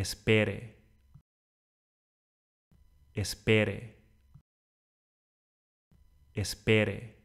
espere, espere, espere.